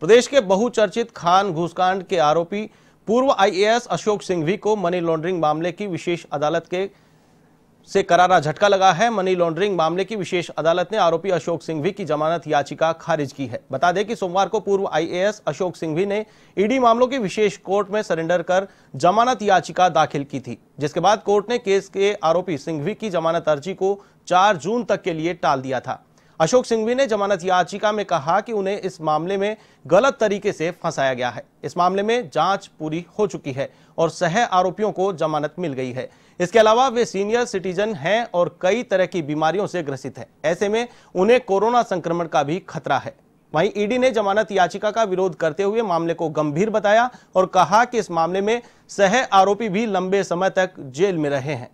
प्रदेश के बहुचर्चित खान घूसकांड के आरोपी पूर्व आईएएस अशोक सिंघवी को मनी लॉन्ड्रिंग मामले की विशेष अदालत के से करारा झटका लगा है मनी लॉन्ड्रिंग मामले की विशेष अदालत ने आरोपी अशोक सिंघवी की जमानत याचिका खारिज की है बता दें कि सोमवार को पूर्व आईएएस अशोक सिंघवी ने ईडी मामलों की विशेष कोर्ट में सरेंडर कर जमानत याचिका दाखिल की थी जिसके बाद कोर्ट ने केस के आरोपी सिंघवी की जमानत अर्जी को चार जून तक के लिए टाल दिया था अशोक सिंघवी ने जमानत याचिका में कहा कि उन्हें इस मामले में गलत तरीके से फंसाया गया है इस मामले में जांच पूरी हो चुकी है और सह आरोपियों को जमानत मिल गई है इसके अलावा वे सीनियर सिटीजन हैं और कई तरह की बीमारियों से ग्रसित है ऐसे में उन्हें कोरोना संक्रमण का भी खतरा है वहीं ईडी ने जमानत याचिका का विरोध करते हुए मामले को गंभीर बताया और कहा कि इस मामले में सह आरोपी भी लंबे समय तक जेल में रहे हैं